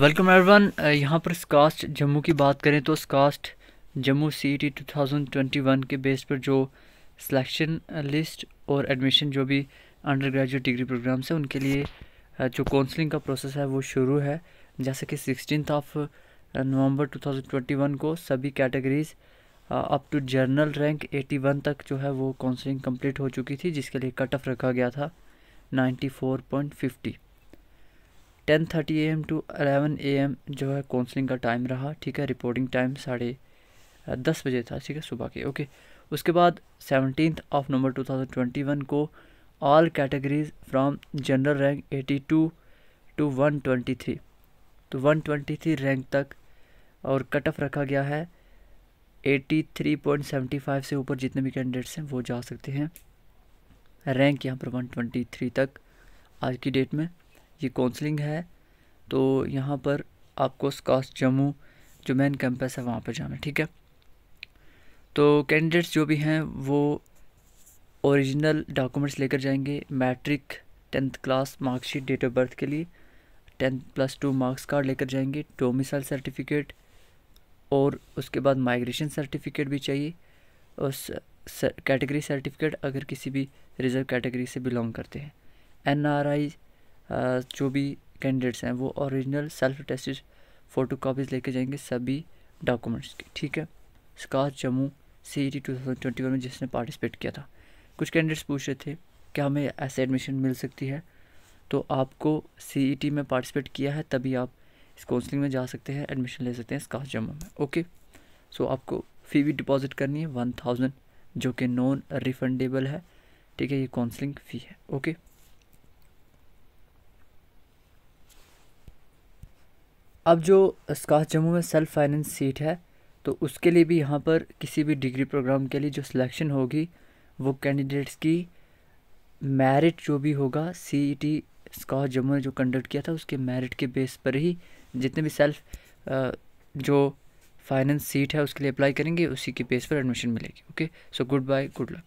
welcome everyone uh, यहाँ पर SKUAST Jammu की बात करें तो स्कास्ट जम्मू सी 2021 के बेस पर जो सिलेक्शन लिस्ट और एडमिशन जो भी अंडर ग्रेजुएट डिग्री प्रोग्राम्स हैं उनके लिए uh, जो काउंसलिंग का प्रोसेस है वो शुरू है जैसे कि सिक्सटीन ऑफ नवंबर 2021 को सभी categories up to general rank 81 तक जो है वो काउंसलिंग कंप्लीट हो चुकी थी जिसके लिए कट ऑफ रखा गया था 94.50 ten thirty A M to eleven A M जो है काउंसलिंग का टाइम रहा ठीक है रिपोर्टिंग टाइम साढ़े दस बजे था ठीक है सुबह के ओके उसके बाद seventeen of November two thousand twenty one को all categories from general rank eighty two to one twenty three तो वन ट्वेंटी थ्री रैंक तक और कट ऑफ रखा गया है eighty three point seventy five से ऊपर जितने भी कैंडिडेट्स हैं वो जा सकते हैं रैंक यहाँ पर वन ट्वेंटी थ्री तक आज की डेट में ये काउंसलिंग है तो यहाँ पर आपको स्कास जम्मू जो मेन कैंपस है वहाँ पर जाना ठीक है तो कैंडिडेट्स जो भी हैं वो ओरिजिनल डॉक्यूमेंट्स लेकर जाएंगे matric tenth class marksheet date of birth के लिए tenth plus two marks card लेकर जाएंगे डोमिसाइल सर्टिफिकेट और उसके बाद माइग्रेशन सर्टिफिकेट भी चाहिए और कैटेगरी सर्टिफिकेट अगर किसी भी रिजर्व कैटेगरी से बिलोंग करते हैं एन आर आई जो भी कैंडिडेट्स हैं वो original self attested photo copies लेके जाएंगे सभी डॉक्यूमेंट्स की ठीक है स्काच Jammu C E T two thousand twenty one में जिसने पार्टिसिपेट किया था कुछ कैंडिडेट्स पूछ रहे थे क्या हमें ऐसे एडमिशन मिल सकती है तो आपको सी ई टी में पार्टिसिपेट किया है तभी आप इस काउंसलिंग में जा सकते हैं एडमिशन ले सकते हैं स्काच जम्मू में ओके सो आपको फ़ी भी डिपॉजिट करनी है वन थाउजेंड जो कि नॉन रिफंडेबल है ठीक है ये काउंसलिंग फ़ी है ओके अब जो स्कॉच जम्मू में सेल्फ फाइनेंस सीट है तो उसके लिए भी यहाँ पर किसी भी डिग्री प्रोग्राम के लिए जो सिलेक्शन होगी वो कैंडिडेट्स की मेरिट जो भी होगा e सी ई टी स्काश जम्मू ने जो कंडक्ट किया था उसके मेरिट के बेस पर ही जितने भी सेल्फ जो फाइनेंस सीट है उसके लिए अप्लाई करेंगे उसी के बेस पर एडमिशन मिलेगी okay so good bye good luck